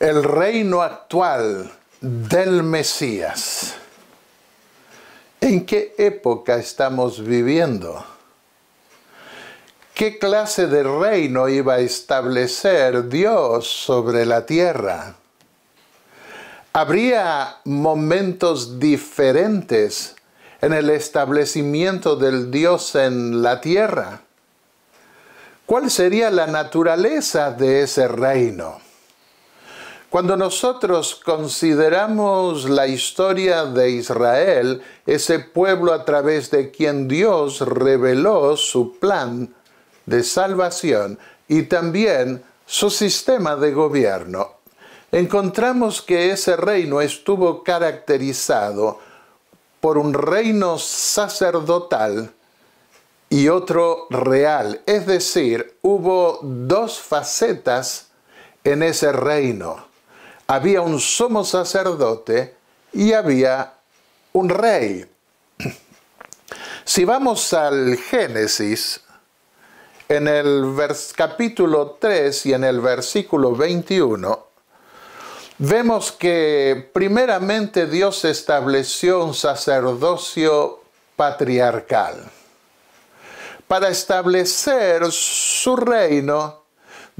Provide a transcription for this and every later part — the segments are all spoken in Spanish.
el reino actual del Mesías. ¿En qué época estamos viviendo? ¿Qué clase de reino iba a establecer Dios sobre la tierra? Habría momentos diferentes en el establecimiento del Dios en la tierra. ¿Cuál sería la naturaleza de ese reino? Cuando nosotros consideramos la historia de Israel, ese pueblo a través de quien Dios reveló su plan de salvación y también su sistema de gobierno, encontramos que ese reino estuvo caracterizado por un reino sacerdotal y otro real. Es decir, hubo dos facetas en ese reino había un sumo sacerdote y había un rey. Si vamos al Génesis, en el capítulo 3 y en el versículo 21, vemos que primeramente Dios estableció un sacerdocio patriarcal para establecer su reino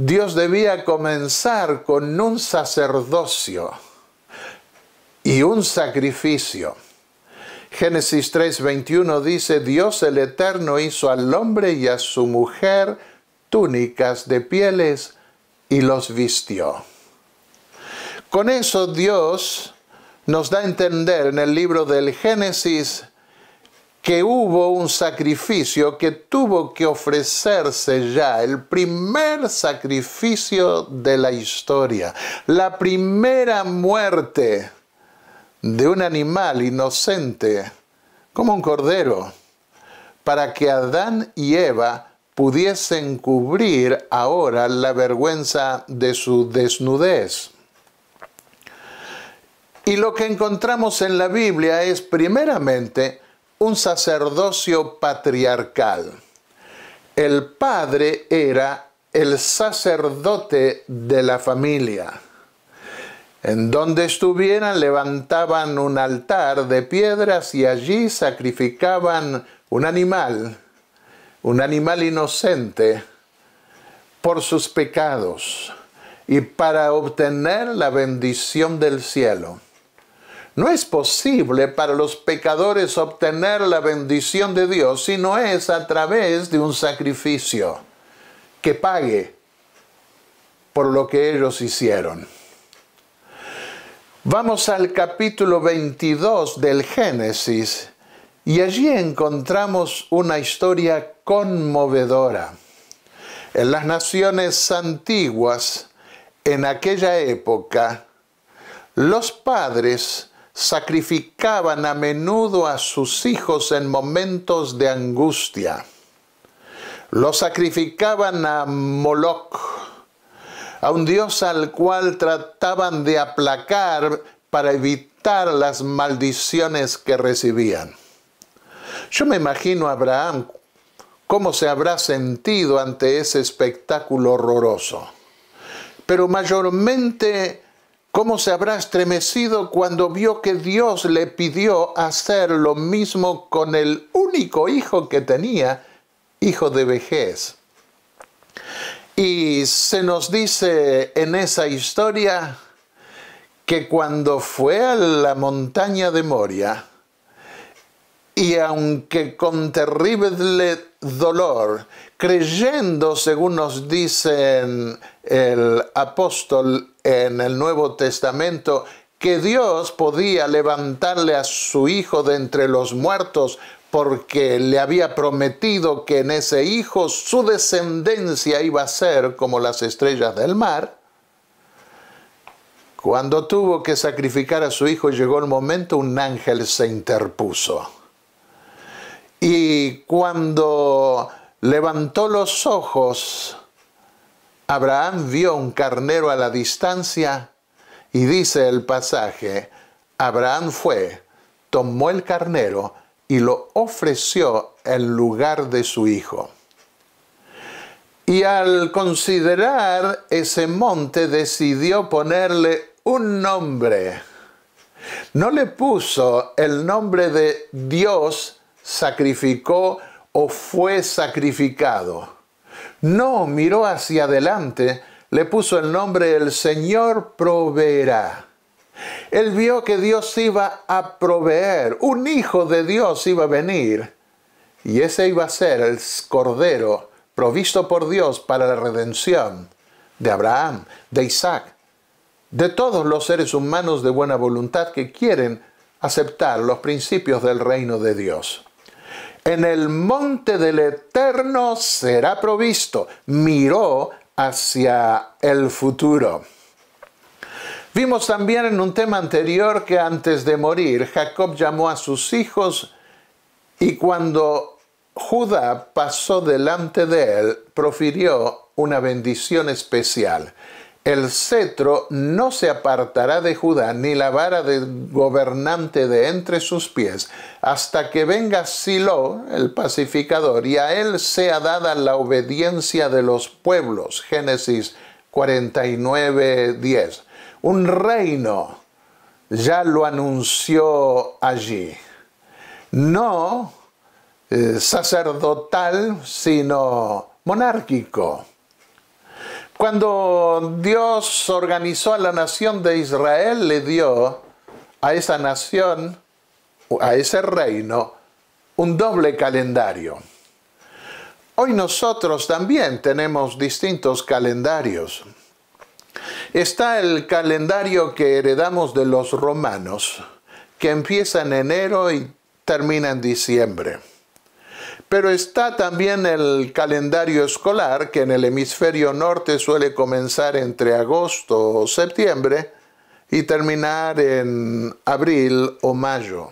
Dios debía comenzar con un sacerdocio y un sacrificio. Génesis 3:21 dice, Dios el Eterno hizo al hombre y a su mujer túnicas de pieles y los vistió. Con eso Dios nos da a entender en el libro del Génesis que hubo un sacrificio que tuvo que ofrecerse ya, el primer sacrificio de la historia, la primera muerte de un animal inocente, como un cordero, para que Adán y Eva pudiesen cubrir ahora la vergüenza de su desnudez. Y lo que encontramos en la Biblia es primeramente un sacerdocio patriarcal. El padre era el sacerdote de la familia. En donde estuvieran levantaban un altar de piedras y allí sacrificaban un animal, un animal inocente, por sus pecados y para obtener la bendición del cielo. No es posible para los pecadores obtener la bendición de Dios si no es a través de un sacrificio que pague por lo que ellos hicieron. Vamos al capítulo 22 del Génesis y allí encontramos una historia conmovedora. En las naciones antiguas, en aquella época, los padres sacrificaban a menudo a sus hijos en momentos de angustia. Los sacrificaban a Moloch, a un dios al cual trataban de aplacar para evitar las maldiciones que recibían. Yo me imagino a Abraham cómo se habrá sentido ante ese espectáculo horroroso. Pero mayormente ¿Cómo se habrá estremecido cuando vio que Dios le pidió hacer lo mismo con el único hijo que tenía, hijo de vejez? Y se nos dice en esa historia que cuando fue a la montaña de Moria, y aunque con terrible dolor, creyendo, según nos dicen el apóstol en el Nuevo Testamento que Dios podía levantarle a su hijo de entre los muertos porque le había prometido que en ese hijo su descendencia iba a ser como las estrellas del mar, cuando tuvo que sacrificar a su hijo llegó el momento, un ángel se interpuso. Y cuando levantó los ojos Abraham vio un carnero a la distancia y dice el pasaje, Abraham fue, tomó el carnero y lo ofreció en lugar de su hijo. Y al considerar ese monte decidió ponerle un nombre. No le puso el nombre de Dios sacrificó o fue sacrificado no miró hacia adelante, le puso el nombre El Señor proveerá. Él vio que Dios iba a proveer, un hijo de Dios iba a venir, y ese iba a ser el Cordero provisto por Dios para la redención de Abraham, de Isaac, de todos los seres humanos de buena voluntad que quieren aceptar los principios del reino de Dios en el monte del Eterno será provisto. Miró hacia el futuro. Vimos también en un tema anterior que antes de morir Jacob llamó a sus hijos y cuando Judá pasó delante de él, profirió una bendición especial. El cetro no se apartará de Judá, ni la vara de gobernante de entre sus pies, hasta que venga Silo, el pacificador, y a él sea dada la obediencia de los pueblos. Génesis 49.10 Un reino ya lo anunció allí. No eh, sacerdotal, sino monárquico cuando Dios organizó a la nación de Israel, le dio a esa nación, a ese reino, un doble calendario. Hoy nosotros también tenemos distintos calendarios. Está el calendario que heredamos de los romanos, que empieza en enero y termina en diciembre. Pero está también el calendario escolar, que en el hemisferio norte suele comenzar entre agosto o septiembre y terminar en abril o mayo.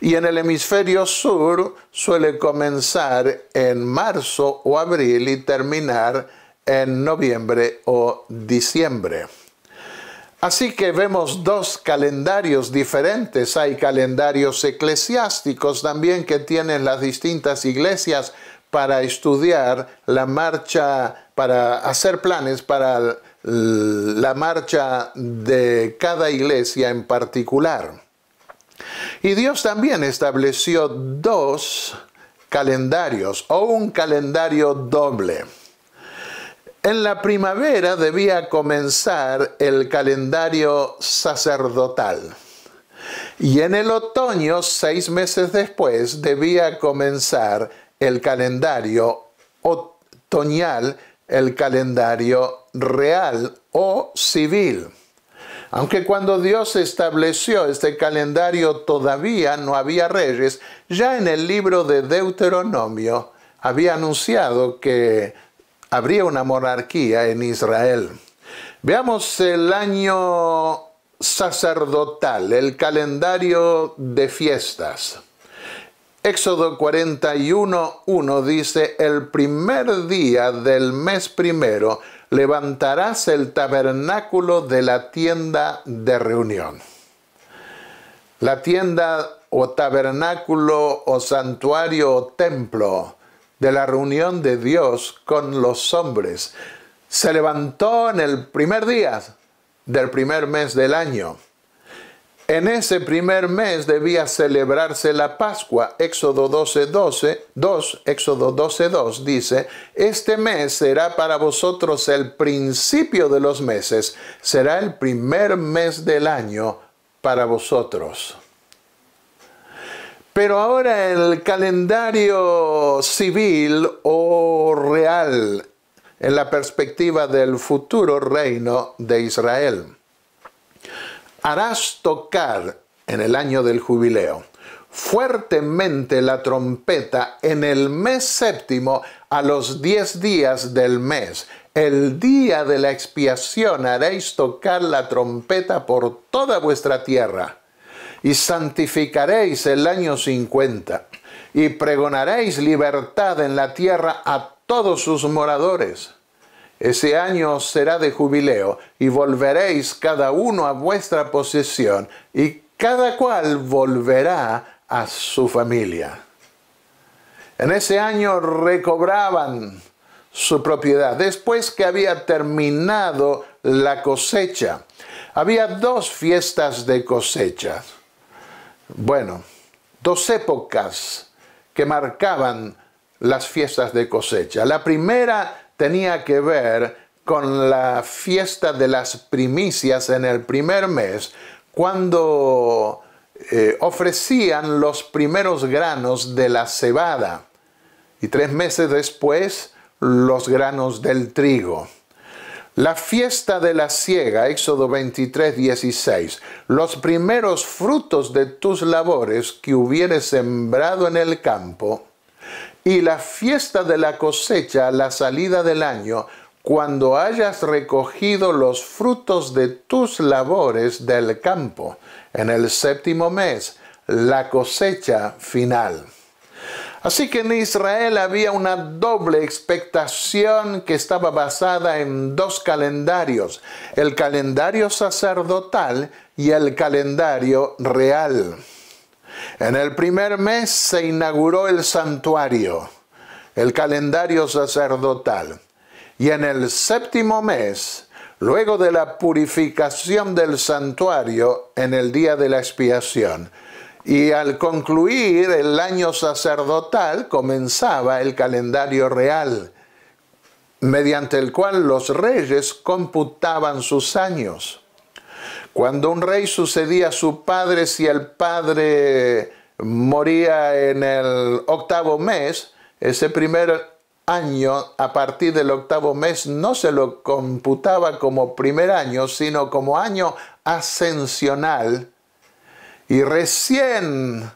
Y en el hemisferio sur suele comenzar en marzo o abril y terminar en noviembre o diciembre. Así que vemos dos calendarios diferentes. Hay calendarios eclesiásticos también que tienen las distintas iglesias para estudiar la marcha, para hacer planes para la marcha de cada iglesia en particular. Y Dios también estableció dos calendarios o un calendario doble. En la primavera debía comenzar el calendario sacerdotal. Y en el otoño, seis meses después, debía comenzar el calendario otoñal, el calendario real o civil. Aunque cuando Dios estableció este calendario todavía no había reyes, ya en el libro de Deuteronomio había anunciado que habría una monarquía en Israel. Veamos el año sacerdotal, el calendario de fiestas. Éxodo 41.1 dice, el primer día del mes primero levantarás el tabernáculo de la tienda de reunión. La tienda o tabernáculo o santuario o templo de la reunión de Dios con los hombres. Se levantó en el primer día del primer mes del año. En ese primer mes debía celebrarse la Pascua. Éxodo 12, 2, Éxodo dice, este mes será para vosotros el principio de los meses, será el primer mes del año para vosotros. Pero ahora el calendario civil o real en la perspectiva del futuro reino de Israel. Harás tocar en el año del jubileo fuertemente la trompeta en el mes séptimo a los diez días del mes. El día de la expiación haréis tocar la trompeta por toda vuestra tierra y santificaréis el año 50 y pregonaréis libertad en la tierra a todos sus moradores. Ese año será de jubileo y volveréis cada uno a vuestra posesión y cada cual volverá a su familia. En ese año recobraban su propiedad después que había terminado la cosecha. Había dos fiestas de cosecha bueno, dos épocas que marcaban las fiestas de cosecha. La primera tenía que ver con la fiesta de las primicias en el primer mes, cuando eh, ofrecían los primeros granos de la cebada y tres meses después los granos del trigo. La fiesta de la siega, Éxodo 23, 16. Los primeros frutos de tus labores que hubieres sembrado en el campo, y la fiesta de la cosecha, la salida del año, cuando hayas recogido los frutos de tus labores del campo, en el séptimo mes, la cosecha final. Así que en Israel había una doble expectación que estaba basada en dos calendarios, el calendario sacerdotal y el calendario real. En el primer mes se inauguró el santuario, el calendario sacerdotal, y en el séptimo mes luego de la purificación del santuario en el día de la expiación, y al concluir el año sacerdotal comenzaba el calendario real, mediante el cual los reyes computaban sus años. Cuando un rey sucedía a su padre, si el padre moría en el octavo mes, ese primer año, a partir del octavo mes, no se lo computaba como primer año, sino como año ascensional y recién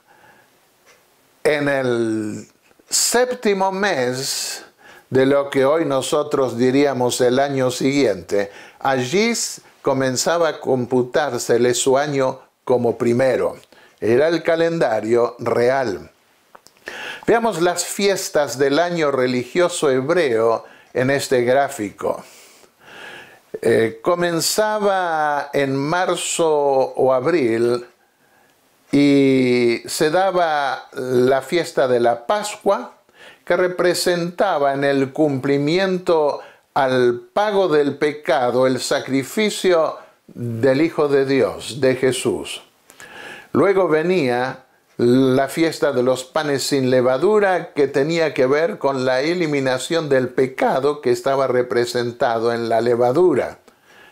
en el séptimo mes de lo que hoy nosotros diríamos el año siguiente, allí comenzaba a computársele su año como primero. Era el calendario real. Veamos las fiestas del año religioso hebreo en este gráfico. Eh, comenzaba en marzo o abril y se daba la fiesta de la Pascua, que representaba en el cumplimiento al pago del pecado el sacrificio del Hijo de Dios, de Jesús. Luego venía la fiesta de los panes sin levadura que tenía que ver con la eliminación del pecado que estaba representado en la levadura.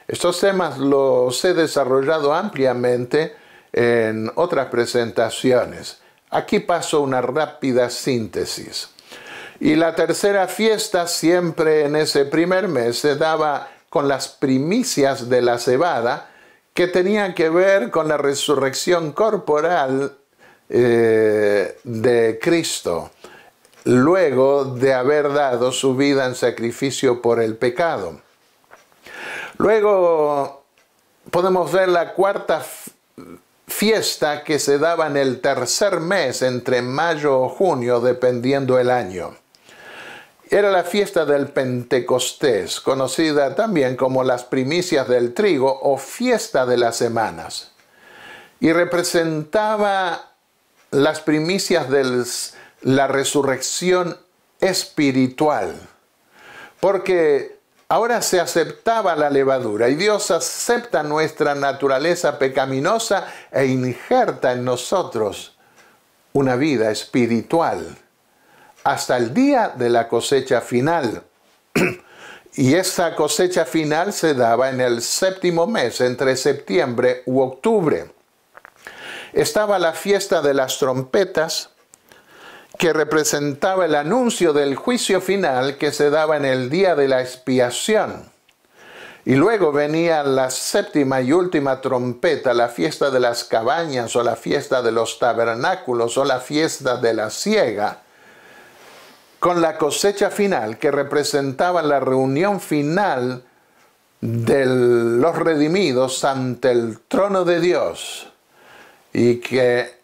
Estos temas los he desarrollado ampliamente en otras presentaciones. Aquí paso una rápida síntesis. Y la tercera fiesta siempre en ese primer mes se daba con las primicias de la cebada que tenían que ver con la resurrección corporal eh, de Cristo, luego de haber dado su vida en sacrificio por el pecado. Luego podemos ver la cuarta fiesta que se daba en el tercer mes entre mayo o junio, dependiendo el año. Era la fiesta del Pentecostés, conocida también como las primicias del trigo o fiesta de las semanas, y representaba las primicias de la resurrección espiritual, porque Ahora se aceptaba la levadura y Dios acepta nuestra naturaleza pecaminosa e injerta en nosotros una vida espiritual hasta el día de la cosecha final. Y esa cosecha final se daba en el séptimo mes, entre septiembre u octubre. Estaba la fiesta de las trompetas, que representaba el anuncio del juicio final que se daba en el día de la expiación. Y luego venía la séptima y última trompeta, la fiesta de las cabañas o la fiesta de los tabernáculos o la fiesta de la ciega, con la cosecha final que representaba la reunión final de los redimidos ante el trono de Dios y que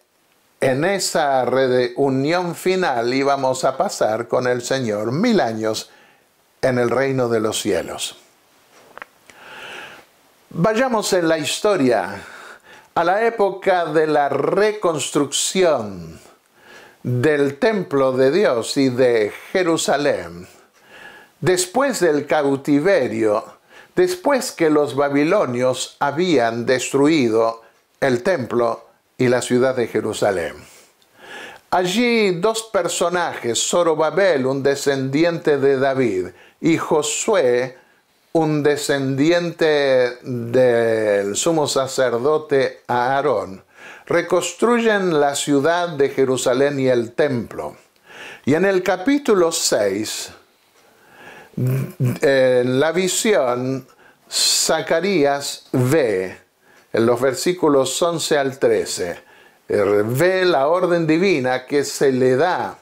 en esa reunión final íbamos a pasar con el Señor mil años en el reino de los cielos. Vayamos en la historia a la época de la reconstrucción del templo de Dios y de Jerusalén. Después del cautiverio, después que los babilonios habían destruido el templo y la ciudad de Jerusalén. Allí dos personajes, Zorobabel, un descendiente de David, y Josué, un descendiente del sumo sacerdote Aarón, reconstruyen la ciudad de Jerusalén y el templo. Y en el capítulo 6, en la visión, Zacarías ve en los versículos 11 al 13, eh, ve la orden divina que se le da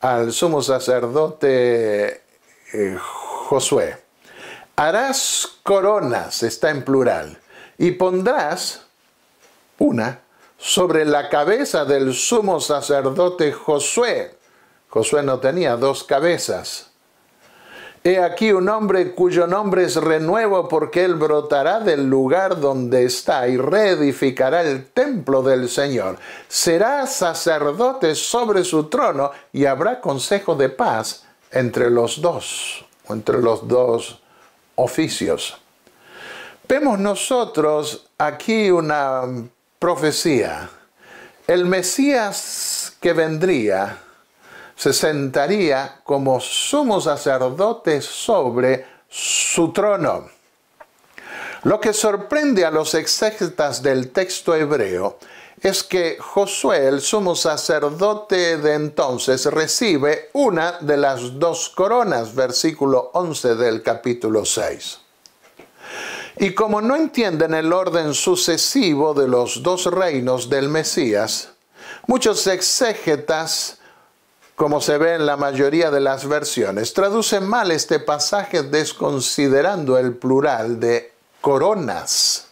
al sumo sacerdote eh, Josué. Harás coronas, está en plural, y pondrás una sobre la cabeza del sumo sacerdote Josué. Josué no tenía dos cabezas, He aquí un hombre cuyo nombre es renuevo porque él brotará del lugar donde está y reedificará el templo del Señor. Será sacerdote sobre su trono y habrá consejo de paz entre los dos, o entre los dos oficios. Vemos nosotros aquí una profecía. El Mesías que vendría se sentaría como sumo sacerdote sobre su trono. Lo que sorprende a los exégetas del texto hebreo es que Josué, el sumo sacerdote de entonces, recibe una de las dos coronas, versículo 11 del capítulo 6. Y como no entienden el orden sucesivo de los dos reinos del Mesías, muchos exégetas como se ve en la mayoría de las versiones, traduce mal este pasaje desconsiderando el plural de coronas.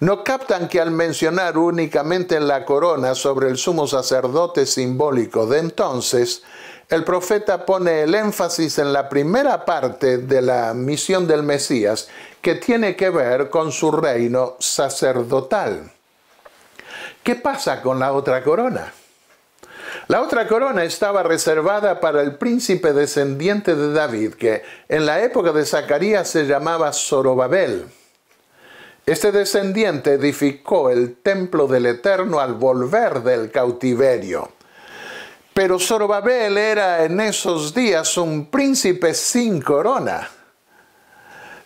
No captan que al mencionar únicamente la corona sobre el sumo sacerdote simbólico de entonces, el profeta pone el énfasis en la primera parte de la misión del Mesías, que tiene que ver con su reino sacerdotal. ¿Qué pasa con la otra corona? La otra corona estaba reservada para el príncipe descendiente de David, que en la época de Zacarías se llamaba Zorobabel. Este descendiente edificó el templo del Eterno al volver del cautiverio. Pero Zorobabel era en esos días un príncipe sin corona.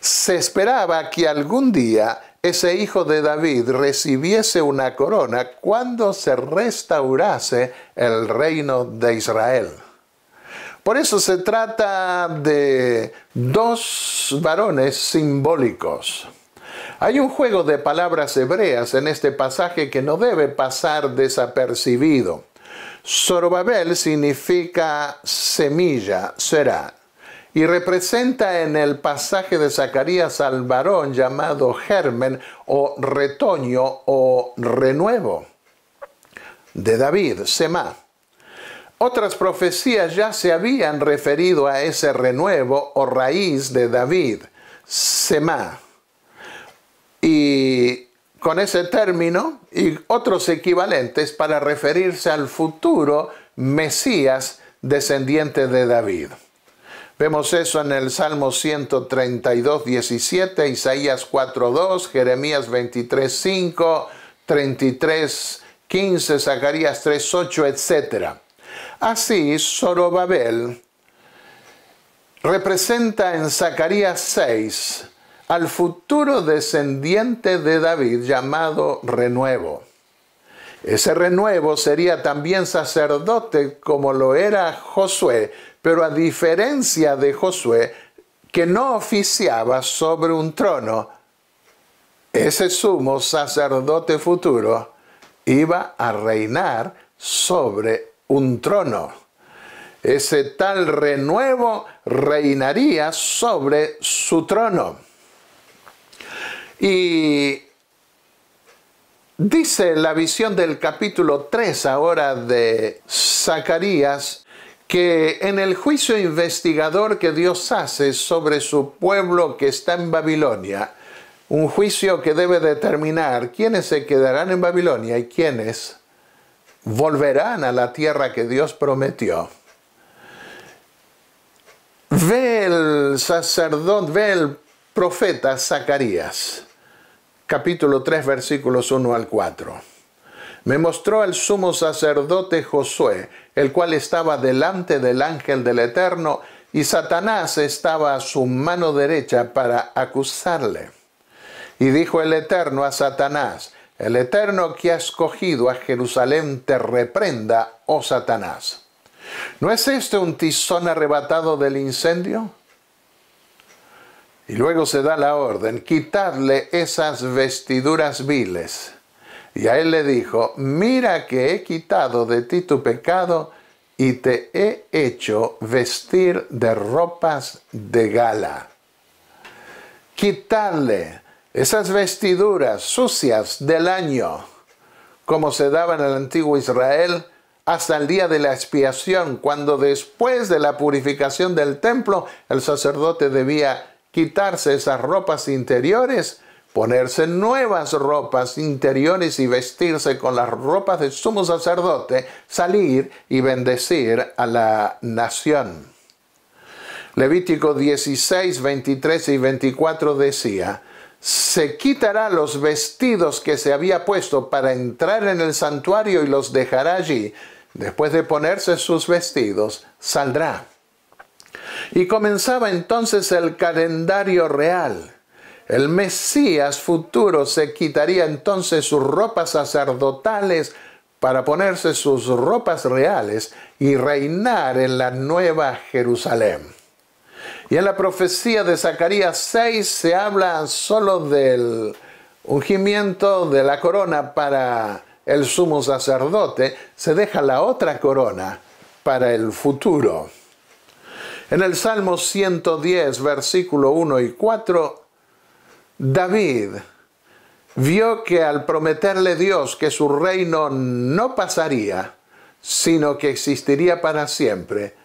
Se esperaba que algún día ese hijo de David recibiese una corona cuando se restaurase el reino de Israel. Por eso se trata de dos varones simbólicos. Hay un juego de palabras hebreas en este pasaje que no debe pasar desapercibido. Zorobabel significa semilla, será y representa en el pasaje de Zacarías al varón llamado germen o retoño o renuevo de David, Semá. Otras profecías ya se habían referido a ese renuevo o raíz de David, Semá. Y con ese término y otros equivalentes para referirse al futuro Mesías descendiente de David. Vemos eso en el Salmo 132, 17, Isaías 4, 2, Jeremías 23, 5, 33, 15, Zacarías 3, 8, etc. Así, Zorobabel representa en Zacarías 6 al futuro descendiente de David llamado renuevo. Ese renuevo sería también sacerdote como lo era Josué, pero a diferencia de Josué, que no oficiaba sobre un trono, ese sumo sacerdote futuro iba a reinar sobre un trono. Ese tal renuevo reinaría sobre su trono. Y dice la visión del capítulo 3 ahora de Zacarías que en el juicio investigador que Dios hace sobre su pueblo que está en Babilonia, un juicio que debe determinar quiénes se quedarán en Babilonia y quiénes volverán a la tierra que Dios prometió. Ve el sacerdote, ve el profeta Zacarías, capítulo 3, versículos 1 al 4. Me mostró el sumo sacerdote Josué, el cual estaba delante del ángel del Eterno, y Satanás estaba a su mano derecha para acusarle. Y dijo el Eterno a Satanás, el Eterno que ha escogido a Jerusalén te reprenda, oh Satanás. ¿No es este un tizón arrebatado del incendio? Y luego se da la orden, quitadle esas vestiduras viles. Y a él le dijo, mira que he quitado de ti tu pecado y te he hecho vestir de ropas de gala. Quitarle esas vestiduras sucias del año, como se daba en el antiguo Israel, hasta el día de la expiación, cuando después de la purificación del templo, el sacerdote debía quitarse esas ropas interiores ponerse nuevas ropas interiores y vestirse con las ropas del sumo sacerdote, salir y bendecir a la nación. Levítico 16, 23 y 24 decía, se quitará los vestidos que se había puesto para entrar en el santuario y los dejará allí. Después de ponerse sus vestidos, saldrá. Y comenzaba entonces el calendario real el Mesías futuro se quitaría entonces sus ropas sacerdotales para ponerse sus ropas reales y reinar en la nueva Jerusalén. Y en la profecía de Zacarías 6 se habla solo del ungimiento de la corona para el sumo sacerdote, se deja la otra corona para el futuro. En el Salmo 110, versículo 1 y 4, David vio que al prometerle Dios que su reino no pasaría, sino que existiría para siempre,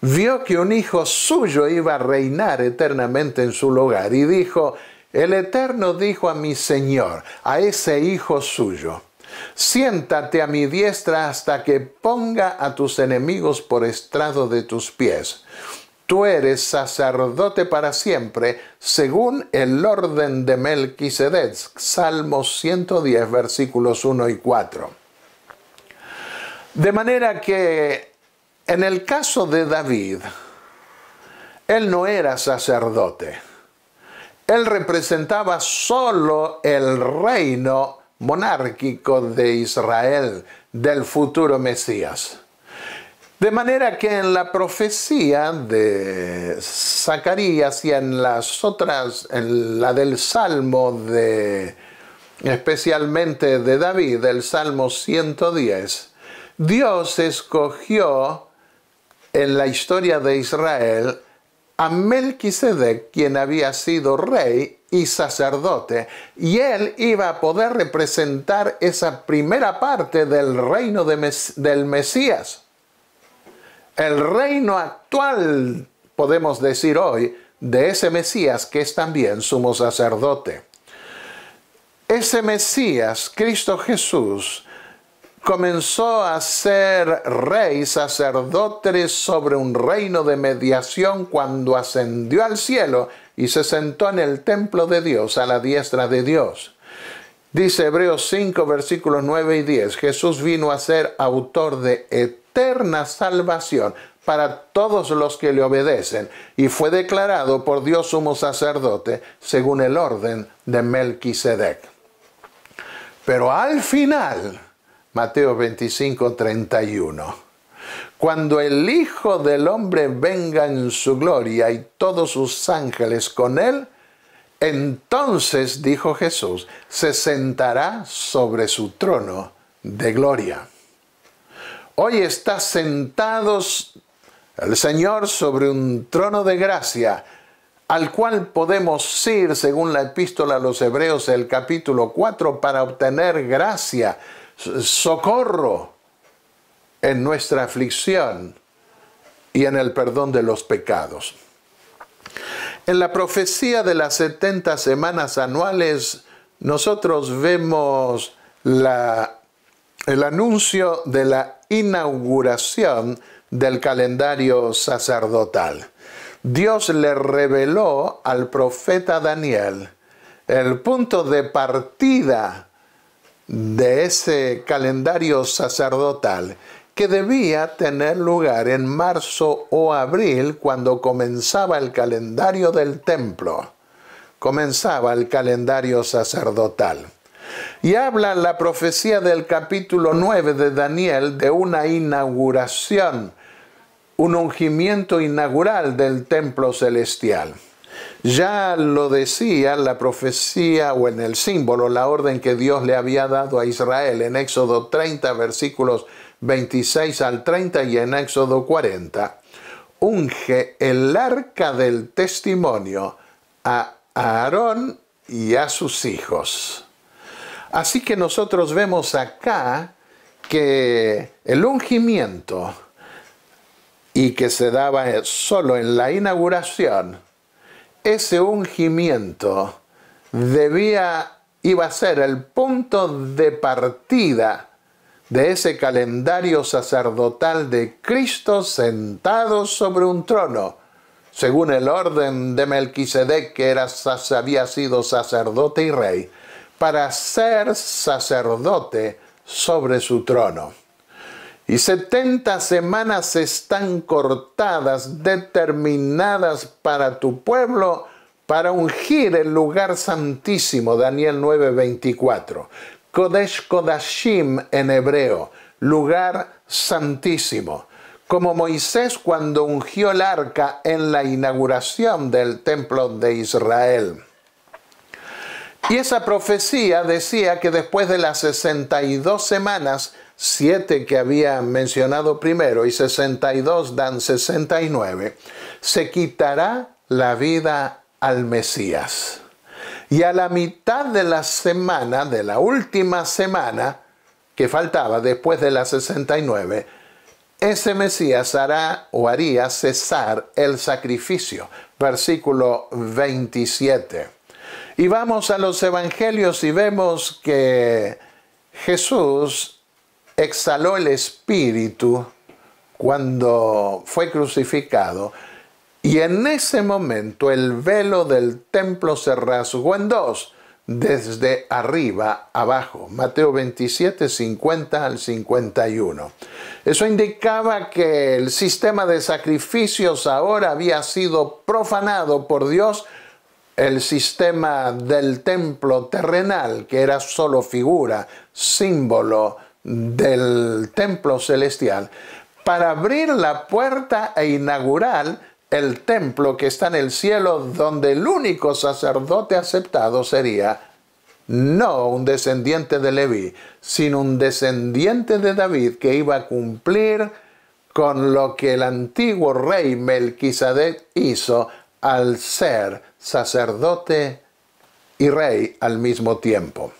vio que un hijo suyo iba a reinar eternamente en su lugar y dijo, el Eterno dijo a mi Señor, a ese hijo suyo, siéntate a mi diestra hasta que ponga a tus enemigos por estrado de tus pies tú eres sacerdote para siempre, según el orden de Melquisedec. Salmos 110, versículos 1 y 4. De manera que en el caso de David, él no era sacerdote. Él representaba solo el reino monárquico de Israel, del futuro Mesías. De manera que en la profecía de Zacarías y en las otras, en la del Salmo de, especialmente de David, el Salmo 110, Dios escogió en la historia de Israel a Melquisedec, quien había sido rey y sacerdote, y él iba a poder representar esa primera parte del reino del Mesías el reino actual, podemos decir hoy, de ese Mesías que es también sumo sacerdote. Ese Mesías, Cristo Jesús, comenzó a ser rey, sacerdote sobre un reino de mediación cuando ascendió al cielo y se sentó en el templo de Dios, a la diestra de Dios. Dice Hebreos 5, versículos 9 y 10, Jesús vino a ser autor de eternidad eterna salvación para todos los que le obedecen, y fue declarado por Dios sumo sacerdote según el orden de Melquisedec. Pero al final, Mateo 25, 31, cuando el Hijo del Hombre venga en su gloria y todos sus ángeles con él, entonces, dijo Jesús, se sentará sobre su trono de gloria. Hoy está sentados el Señor sobre un trono de gracia, al cual podemos ir, según la epístola a los Hebreos, el capítulo 4, para obtener gracia, socorro en nuestra aflicción y en el perdón de los pecados. En la profecía de las 70 semanas anuales, nosotros vemos el anuncio de la inauguración del calendario sacerdotal. Dios le reveló al profeta Daniel el punto de partida de ese calendario sacerdotal que debía tener lugar en marzo o abril cuando comenzaba el calendario del templo, comenzaba el calendario sacerdotal. Y habla la profecía del capítulo 9 de Daniel de una inauguración, un ungimiento inaugural del templo celestial. Ya lo decía la profecía o en el símbolo, la orden que Dios le había dado a Israel en Éxodo 30, versículos 26 al 30 y en Éxodo 40. Unge el arca del testimonio a Aarón y a sus hijos. Así que nosotros vemos acá que el ungimiento y que se daba solo en la inauguración, ese ungimiento debía, iba a ser el punto de partida de ese calendario sacerdotal de Cristo sentado sobre un trono, según el orden de Melquisedec, que era, había sido sacerdote y rey para ser sacerdote sobre su trono. Y setenta semanas están cortadas, determinadas para tu pueblo, para ungir el lugar santísimo, Daniel 9:24. Kodesh Kodashim en hebreo, lugar santísimo. Como Moisés cuando ungió el arca en la inauguración del templo de Israel. Y esa profecía decía que después de las 62 semanas, siete que había mencionado primero y 62 dan 69, se quitará la vida al Mesías. Y a la mitad de la semana, de la última semana que faltaba después de las 69, ese Mesías hará o haría cesar el sacrificio. Versículo 27. Y vamos a los evangelios y vemos que Jesús exhaló el espíritu cuando fue crucificado. Y en ese momento el velo del templo se rasgó en dos, desde arriba abajo. Mateo 27, 50 al 51. Eso indicaba que el sistema de sacrificios ahora había sido profanado por Dios el sistema del templo terrenal, que era solo figura, símbolo del templo celestial, para abrir la puerta e inaugurar el templo que está en el cielo, donde el único sacerdote aceptado sería no un descendiente de Leví, sino un descendiente de David que iba a cumplir con lo que el antiguo rey Melquisedec hizo al ser sacerdote y rey al mismo tiempo.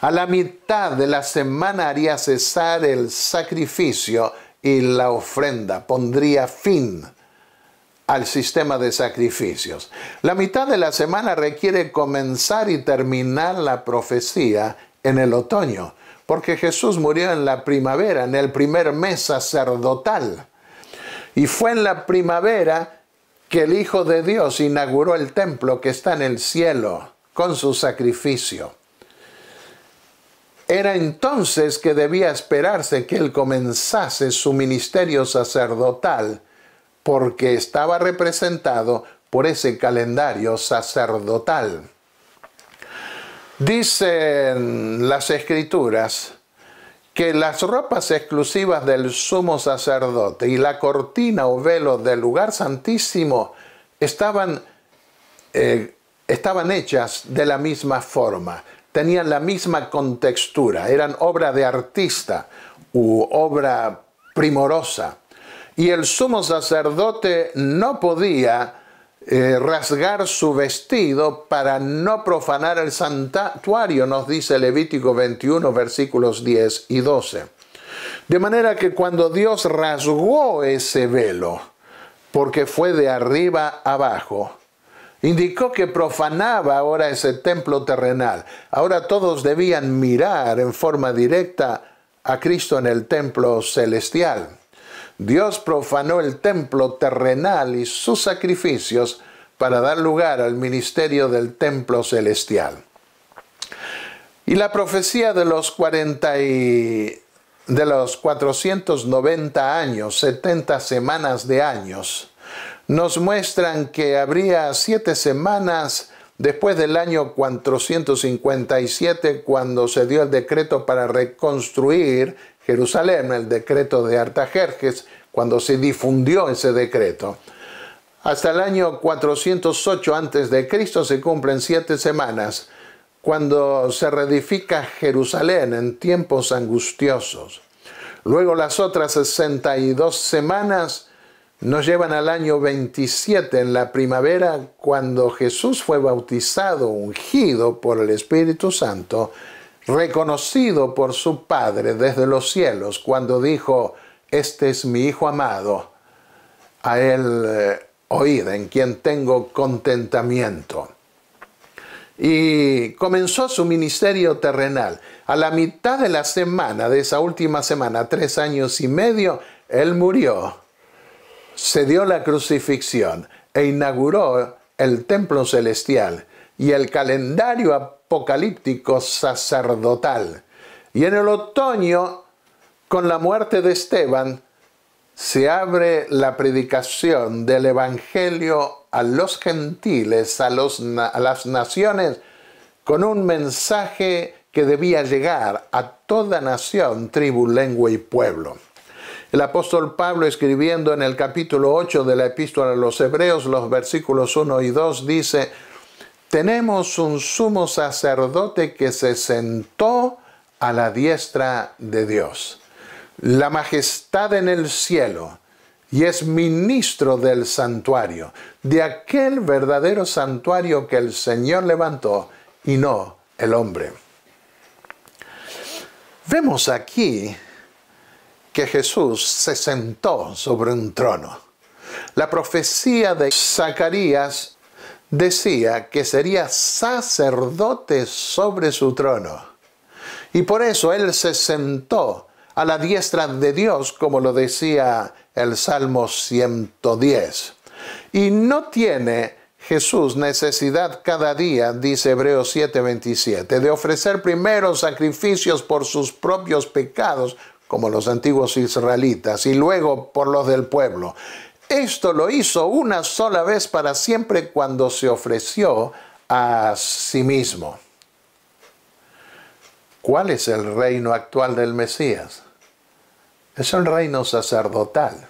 A la mitad de la semana haría cesar el sacrificio y la ofrenda, pondría fin al sistema de sacrificios. La mitad de la semana requiere comenzar y terminar la profecía en el otoño, porque Jesús murió en la primavera, en el primer mes sacerdotal. Y fue en la primavera que el Hijo de Dios inauguró el templo que está en el cielo con su sacrificio. Era entonces que debía esperarse que él comenzase su ministerio sacerdotal, porque estaba representado por ese calendario sacerdotal. Dicen las escrituras que las ropas exclusivas del sumo sacerdote y la cortina o velo del lugar santísimo estaban, eh, estaban hechas de la misma forma, tenían la misma contextura, eran obra de artista u obra primorosa. Y el sumo sacerdote no podía eh, rasgar su vestido para no profanar el santuario, nos dice Levítico 21, versículos 10 y 12. De manera que cuando Dios rasgó ese velo, porque fue de arriba abajo, indicó que profanaba ahora ese templo terrenal. Ahora todos debían mirar en forma directa a Cristo en el templo celestial. Dios profanó el templo terrenal y sus sacrificios para dar lugar al ministerio del templo celestial. Y la profecía de los de los 490 años, 70 semanas de años, nos muestran que habría siete semanas después del año 457 cuando se dio el decreto para reconstruir Jerusalén, el decreto de Artajerjes, cuando se difundió ese decreto. Hasta el año 408 a.C. se cumplen siete semanas, cuando se reedifica Jerusalén en tiempos angustiosos. Luego las otras 62 semanas nos llevan al año 27 en la primavera, cuando Jesús fue bautizado, ungido por el Espíritu Santo reconocido por su Padre desde los cielos cuando dijo, este es mi Hijo amado, a él eh, en quien tengo contentamiento. Y comenzó su ministerio terrenal. A la mitad de la semana, de esa última semana, tres años y medio, él murió, se dio la crucifixión e inauguró el templo celestial y el calendario apocalíptico sacerdotal. Y en el otoño, con la muerte de Esteban, se abre la predicación del Evangelio a los gentiles, a, los, las naciones, con un mensaje que debía llegar a toda nación, tribu, lengua y pueblo. El apóstol Pablo escribiendo en el capítulo 8 de la epístola a los Hebreos, los versículos 1 y 2, dice, tenemos un sumo sacerdote que se sentó a la diestra de Dios, la majestad en el cielo, y es ministro del santuario, de aquel verdadero santuario que el Señor levantó y no el hombre. Vemos aquí que Jesús se sentó sobre un trono. La profecía de Zacarías decía que sería sacerdote sobre su trono. Y por eso él se sentó a la diestra de Dios, como lo decía el Salmo 110. Y no tiene Jesús necesidad cada día, dice Hebreos 7:27, de ofrecer primero sacrificios por sus propios pecados, como los antiguos israelitas, y luego por los del pueblo. Esto lo hizo una sola vez para siempre cuando se ofreció a sí mismo. ¿Cuál es el reino actual del Mesías? Es el reino sacerdotal.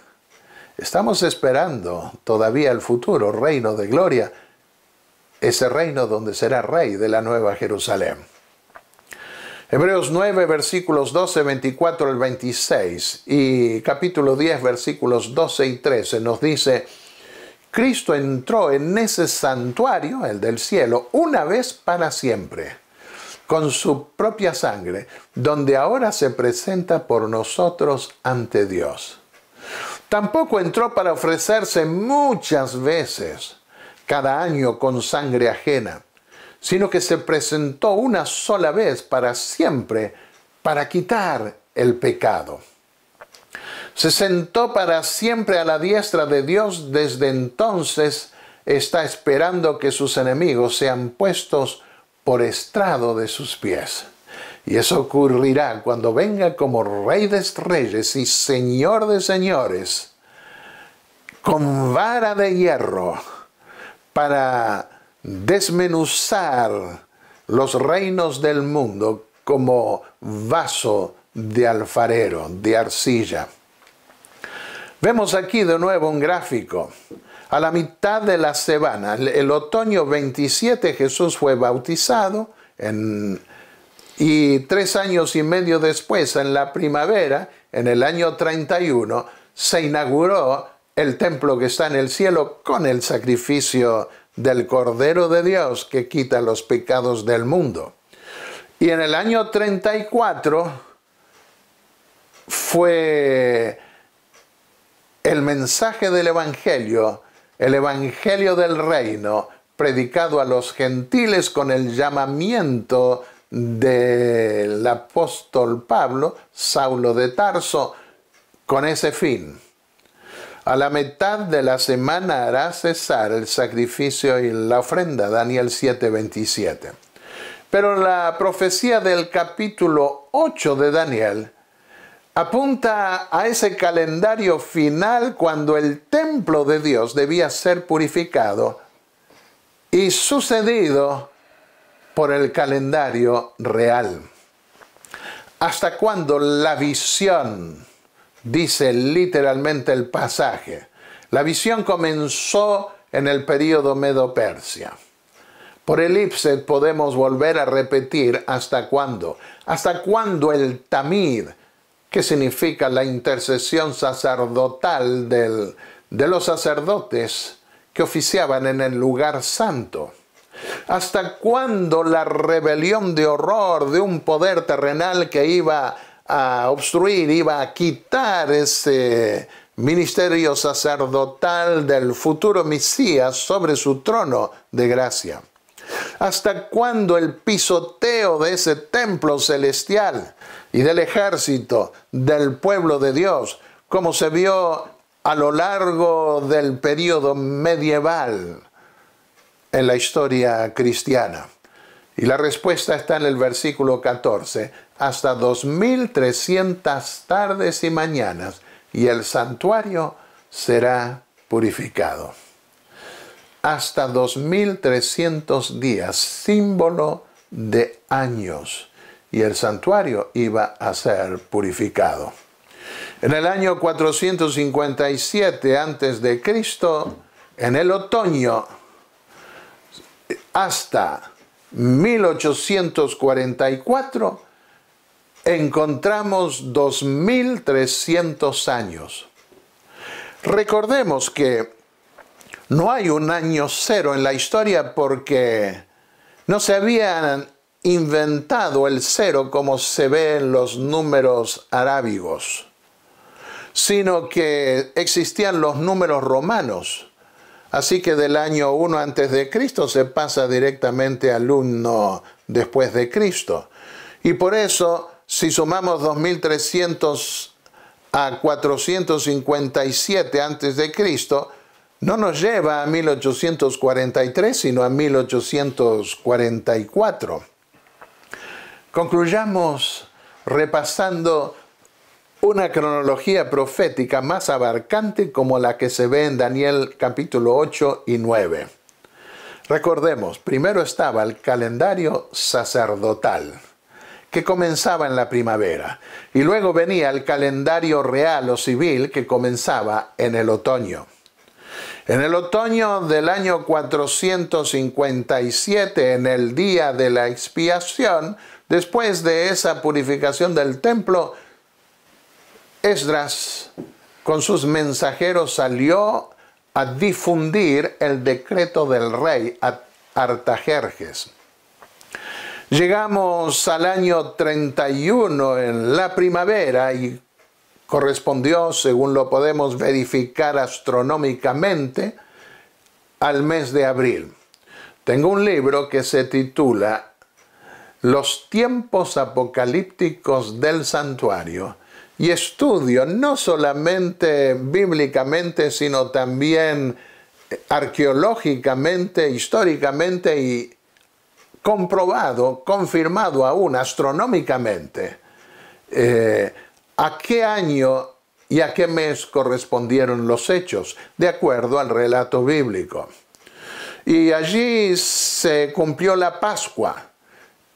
Estamos esperando todavía el futuro reino de gloria, ese reino donde será rey de la nueva Jerusalén. Hebreos 9, versículos 12, 24 al 26 y capítulo 10, versículos 12 y 13 nos dice, Cristo entró en ese santuario, el del cielo, una vez para siempre, con su propia sangre, donde ahora se presenta por nosotros ante Dios. Tampoco entró para ofrecerse muchas veces, cada año con sangre ajena sino que se presentó una sola vez para siempre para quitar el pecado. Se sentó para siempre a la diestra de Dios, desde entonces está esperando que sus enemigos sean puestos por estrado de sus pies. Y eso ocurrirá cuando venga como Rey de Reyes y Señor de Señores, con vara de hierro, para desmenuzar los reinos del mundo como vaso de alfarero, de arcilla. Vemos aquí de nuevo un gráfico. A la mitad de la semana, el otoño 27, Jesús fue bautizado y tres años y medio después, en la primavera, en el año 31, se inauguró el templo que está en el cielo con el sacrificio del Cordero de Dios que quita los pecados del mundo. Y en el año 34 fue el mensaje del Evangelio, el Evangelio del Reino, predicado a los gentiles con el llamamiento del apóstol Pablo, Saulo de Tarso, con ese fin. A la mitad de la semana hará cesar el sacrificio y la ofrenda, Daniel 7:27. Pero la profecía del capítulo 8 de Daniel apunta a ese calendario final cuando el templo de Dios debía ser purificado y sucedido por el calendario real. Hasta cuando la visión dice literalmente el pasaje. La visión comenzó en el período Medo-Persia. Por elipse podemos volver a repetir hasta cuándo. Hasta cuándo el tamid, que significa la intercesión sacerdotal del, de los sacerdotes que oficiaban en el lugar santo. Hasta cuándo la rebelión de horror de un poder terrenal que iba a a obstruir, iba a quitar ese ministerio sacerdotal del futuro Mesías sobre su trono de gracia. ¿Hasta cuándo el pisoteo de ese templo celestial y del ejército del pueblo de Dios, como se vio a lo largo del periodo medieval en la historia cristiana? Y la respuesta está en el versículo 14 hasta 2.300 tardes y mañanas, y el santuario será purificado. Hasta 2.300 días, símbolo de años, y el santuario iba a ser purificado. En el año 457 a.C., en el otoño, hasta 1844, encontramos 2300 años. Recordemos que no hay un año cero en la historia porque no se habían inventado el cero como se ve en los números arábigos, sino que existían los números romanos. Así que del año 1 antes de Cristo se pasa directamente al 1 después de Cristo. Y por eso si sumamos 2300 a 457 antes de Cristo, no nos lleva a 1843, sino a 1844. Concluyamos repasando una cronología profética más abarcante como la que se ve en Daniel capítulo 8 y 9. Recordemos, primero estaba el calendario sacerdotal que comenzaba en la primavera, y luego venía el calendario real o civil que comenzaba en el otoño. En el otoño del año 457, en el día de la expiación, después de esa purificación del templo, Esdras con sus mensajeros salió a difundir el decreto del rey Artajerjes Llegamos al año 31 en la primavera y correspondió, según lo podemos verificar astronómicamente, al mes de abril. Tengo un libro que se titula Los tiempos apocalípticos del santuario y estudio no solamente bíblicamente, sino también arqueológicamente, históricamente y comprobado, confirmado aún astronómicamente, eh, a qué año y a qué mes correspondieron los hechos, de acuerdo al relato bíblico. Y allí se cumplió la Pascua.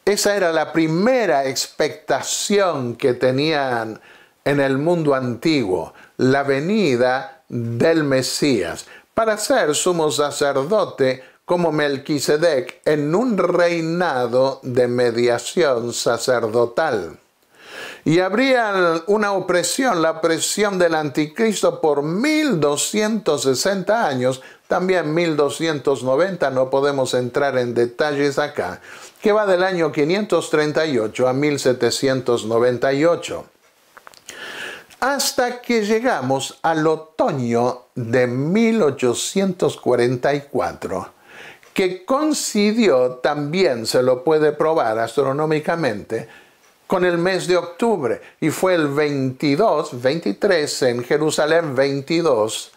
Esa era la primera expectación que tenían en el mundo antiguo, la venida del Mesías, para ser sumo sacerdote como Melquisedec en un reinado de mediación sacerdotal. Y habría una opresión, la presión del anticristo por 1260 años, también 1290, no podemos entrar en detalles acá, que va del año 538 a 1798, hasta que llegamos al otoño de 1844 que coincidió, también se lo puede probar astronómicamente, con el mes de octubre y fue el 22, 23 en Jerusalén, 22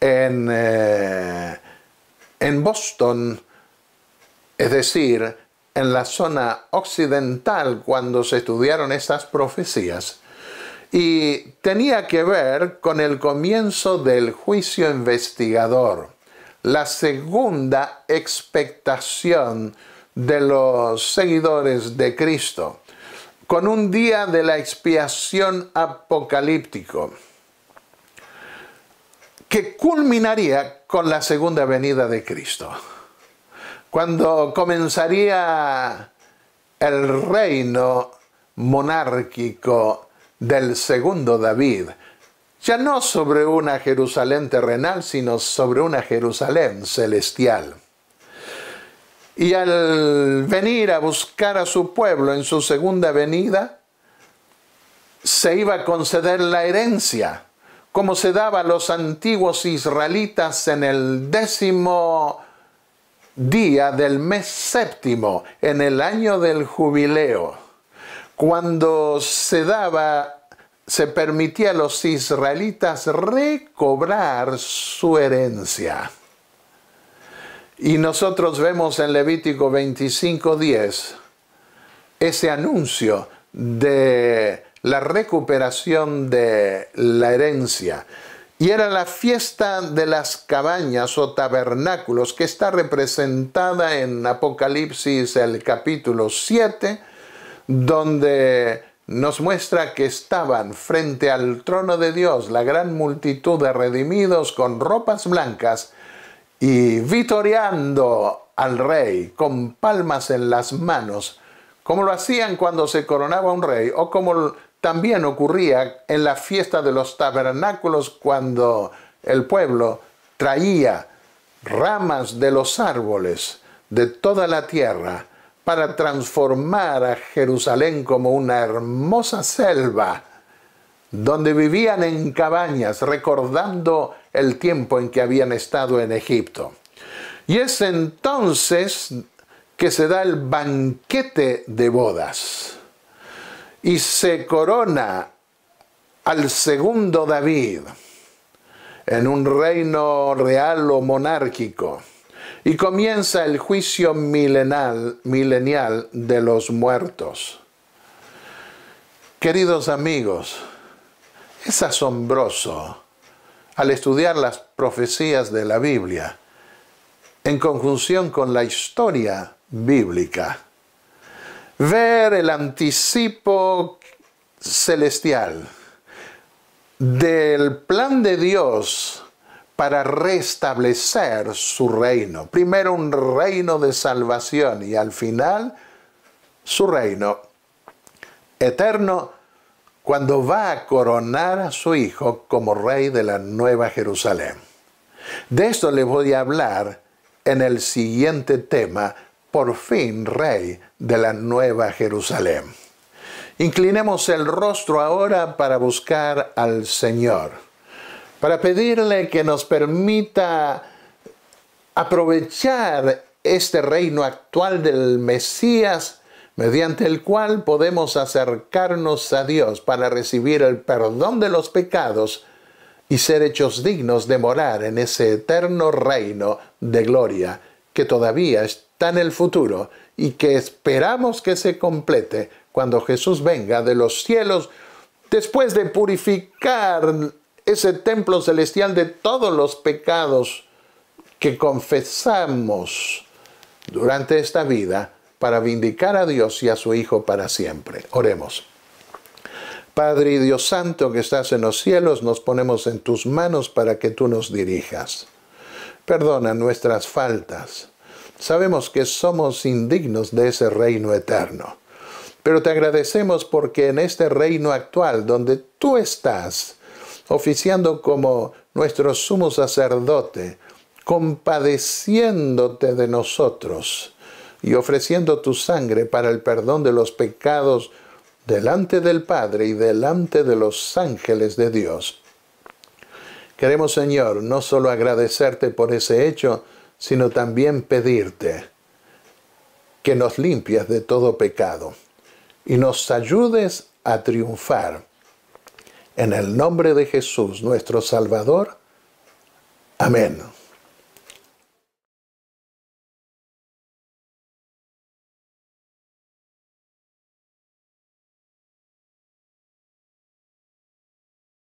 en, eh, en Boston, es decir, en la zona occidental cuando se estudiaron estas profecías y tenía que ver con el comienzo del juicio investigador la segunda expectación de los seguidores de Cristo, con un día de la expiación apocalíptico, que culminaría con la segunda venida de Cristo, cuando comenzaría el reino monárquico del segundo David, ya no sobre una Jerusalén terrenal, sino sobre una Jerusalén celestial. Y al venir a buscar a su pueblo en su segunda venida, se iba a conceder la herencia, como se daba a los antiguos israelitas en el décimo día del mes séptimo, en el año del jubileo, cuando se daba se permitía a los israelitas recobrar su herencia. Y nosotros vemos en Levítico 25:10 ese anuncio de la recuperación de la herencia. Y era la fiesta de las cabañas o tabernáculos que está representada en Apocalipsis el capítulo 7, donde nos muestra que estaban frente al trono de Dios la gran multitud de redimidos con ropas blancas y vitoreando al rey con palmas en las manos, como lo hacían cuando se coronaba un rey o como también ocurría en la fiesta de los tabernáculos cuando el pueblo traía ramas de los árboles de toda la tierra para transformar a Jerusalén como una hermosa selva donde vivían en cabañas recordando el tiempo en que habían estado en Egipto. Y es entonces que se da el banquete de bodas y se corona al segundo David en un reino real o monárquico y comienza el juicio milenal, milenial de los muertos. Queridos amigos, es asombroso al estudiar las profecías de la Biblia en conjunción con la historia bíblica. Ver el anticipo celestial del plan de Dios para restablecer su reino. Primero un reino de salvación y al final su reino eterno cuando va a coronar a su Hijo como rey de la Nueva Jerusalén. De esto le voy a hablar en el siguiente tema, por fin rey de la Nueva Jerusalén. Inclinemos el rostro ahora para buscar al Señor para pedirle que nos permita aprovechar este reino actual del Mesías, mediante el cual podemos acercarnos a Dios para recibir el perdón de los pecados y ser hechos dignos de morar en ese eterno reino de gloria que todavía está en el futuro y que esperamos que se complete cuando Jesús venga de los cielos después de purificar ese templo celestial de todos los pecados que confesamos durante esta vida para vindicar a Dios y a su Hijo para siempre. Oremos. Padre y Dios Santo que estás en los cielos, nos ponemos en tus manos para que tú nos dirijas. Perdona nuestras faltas. Sabemos que somos indignos de ese reino eterno, pero te agradecemos porque en este reino actual donde tú estás, oficiando como nuestro sumo sacerdote, compadeciéndote de nosotros y ofreciendo tu sangre para el perdón de los pecados delante del Padre y delante de los ángeles de Dios. Queremos, Señor, no solo agradecerte por ese hecho, sino también pedirte que nos limpies de todo pecado y nos ayudes a triunfar en el nombre de Jesús, nuestro Salvador. Amén.